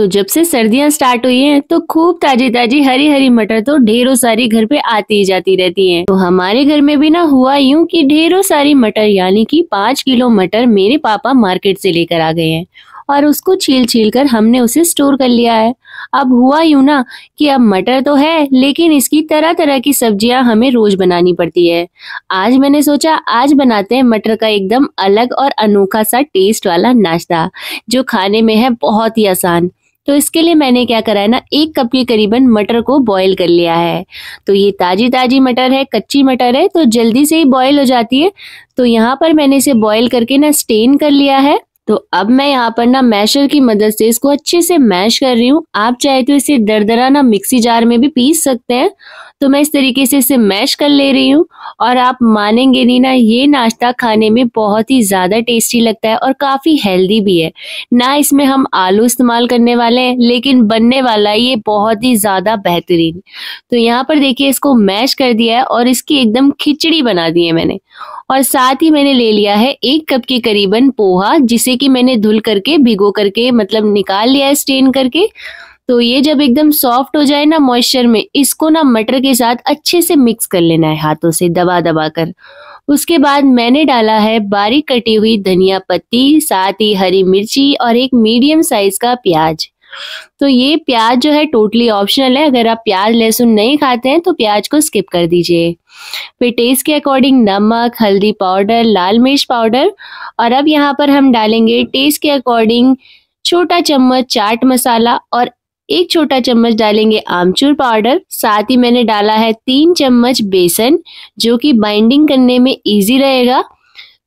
तो जब से सर्दियां स्टार्ट हुई हैं तो खूब ताजी ताजी हरी हरी मटर तो ढेरों सारी घर पे आती ही जाती रहती हैं। तो हमारे घर में भी ना हुआ यूं कि ढेरों सारी मटर यानी कि पाँच किलो मटर मेरे पापा मार्केट से लेकर आ गए हैं और उसको छील छील कर हमने उसे स्टोर कर लिया है अब हुआ यूं ना कि अब मटर तो है लेकिन इसकी तरह तरह की सब्जियां हमें रोज बनानी पड़ती है आज मैंने सोचा आज बनाते हैं मटर का एकदम अलग और अनोखा सा टेस्ट वाला नाश्ता जो खाने में है बहुत ही आसान तो इसके लिए मैंने क्या करा है ना एक कप के करीबन मटर को बॉईल कर लिया है तो ये ताजी ताजी मटर है कच्ची मटर है तो जल्दी से ही बॉईल हो जाती है तो यहाँ पर मैंने इसे बॉईल करके ना स्टेन कर लिया है तो अब मैं यहाँ पर ना मैशर की मदद से इसको अच्छे से मैश कर रही हूँ आप चाहे तो इसे दरदरा ना मिक्सी जार में भी पीस सकते हैं तो मैं इस तरीके से इसे मैश कर ले रही हूँ और आप मानेंगे नहीं ना ये नाश्ता खाने में बहुत ही ज़्यादा टेस्टी लगता है और काफ़ी हेल्दी भी है ना इसमें हम आलू इस्तेमाल करने वाले हैं लेकिन बनने वाला ये बहुत ही ज़्यादा बेहतरीन तो यहाँ पर देखिए इसको मैश कर दिया है और इसकी एकदम खिचड़ी बना दी है मैंने और साथ ही मैंने ले लिया है एक कप के करीबन पोहा जिसे कि मैंने धुल करके भिगो करके मतलब निकाल लिया है स्टेन करके तो ये जब एकदम सॉफ्ट हो जाए ना मॉइस्चर में इसको ना मटर के साथ अच्छे से मिक्स कर लेना है हाथों से दबा दबा कर उसके बाद मैंने डाला है बारीक कटी हुई धनिया पत्ती साथ ही हरी मिर्ची और एक मीडियम साइज का प्याज तो ये प्याज जो है टोटली ऑप्शनल है अगर आप प्याज लहसुन नहीं खाते हैं तो प्याज को स्किप कर दीजिए फिर टेस्ट के अकॉर्डिंग नमक हल्दी पाउडर लाल मिर्च पाउडर और अब यहाँ पर हम डालेंगे टेस्ट के अकॉर्डिंग छोटा चम्मच चाट मसाला और एक छोटा चम्मच डालेंगे आमचूर पाउडर साथ ही मैंने डाला है तीन चम्मच बेसन जो कि बाइंडिंग करने में इजी रहेगा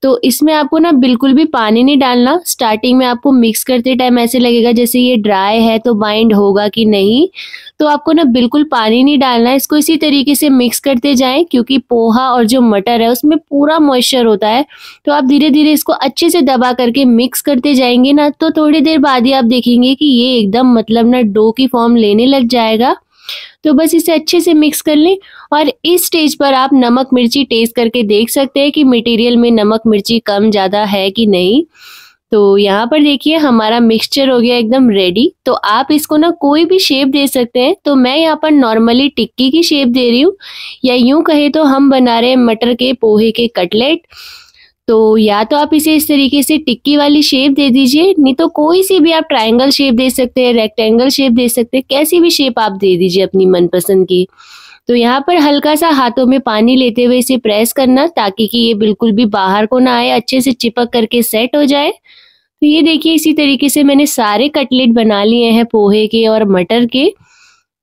तो इसमें आपको ना बिल्कुल भी पानी नहीं डालना स्टार्टिंग में आपको मिक्स करते टाइम ऐसे लगेगा जैसे ये ड्राई है तो बाइंड होगा कि नहीं तो आपको ना बिल्कुल पानी नहीं डालना इसको इसी तरीके से मिक्स करते जाएं क्योंकि पोहा और जो मटर है उसमें पूरा मॉइस्चर होता है तो आप धीरे धीरे इसको अच्छे से दबा करके मिक्स करते जाएंगे ना तो थोड़ी देर बाद ही आप देखेंगे कि ये एकदम मतलब ना डो की फॉर्म लेने लग जाएगा तो बस इसे अच्छे से मिक्स कर लें और इस स्टेज पर आप नमक मिर्ची टेस्ट करके देख सकते हैं कि मटेरियल में नमक मिर्ची कम ज़्यादा है कि नहीं तो यहाँ पर देखिए हमारा मिक्सचर हो गया एकदम रेडी तो आप इसको ना कोई भी शेप दे सकते हैं तो मैं यहाँ पर नॉर्मली टिक्की की शेप दे रही हूँ या यूं कहे तो हम बना रहे हैं मटर के पोहे के कटलेट तो या तो आप इसे इस तरीके से टिक्की वाली शेप दे दीजिए नहीं तो कोई सी भी आप ट्रायंगल शेप दे सकते हैं रेक्टेंगल शेप दे सकते हैं कैसी भी शेप आप दे दीजिए अपनी मनपसंद की तो यहाँ पर हल्का सा हाथों में पानी लेते हुए इसे प्रेस करना ताकि कि ये बिल्कुल भी बाहर को ना आए अच्छे से चिपक करके सेट हो जाए तो ये देखिए इसी तरीके से मैंने सारे कटलेट बना लिए हैं पोहे के और मटर के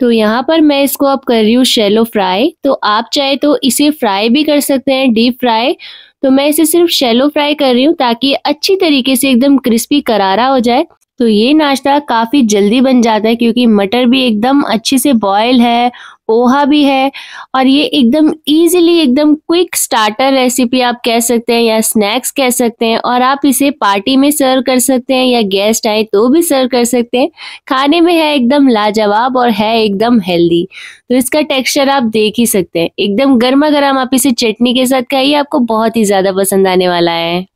तो यहाँ पर मैं इसको अब कर रही हूँ शेलो फ्राई तो आप चाहे तो इसे फ्राई भी कर सकते हैं डीप फ्राई तो मैं इसे सिर्फ शेलो फ्राई कर रही हूँ ताकि अच्छी तरीके से एकदम क्रिस्पी करारा हो जाए तो ये नाश्ता काफ़ी जल्दी बन जाता है क्योंकि मटर भी एकदम अच्छे से बॉयल है पोहा भी है और ये एकदम इजीली एकदम क्विक स्टार्टर रेसिपी आप कह सकते हैं या स्नैक्स कह सकते हैं और आप इसे पार्टी में सर्व कर सकते हैं या गेस्ट आए तो भी सर्व कर सकते हैं खाने में है एकदम लाजवाब और है एकदम हेल्दी तो इसका टेक्सचर आप देख ही सकते हैं एकदम गर्मा गर्म आप इसे चटनी के साथ खाइए आपको बहुत ही ज़्यादा पसंद आने वाला है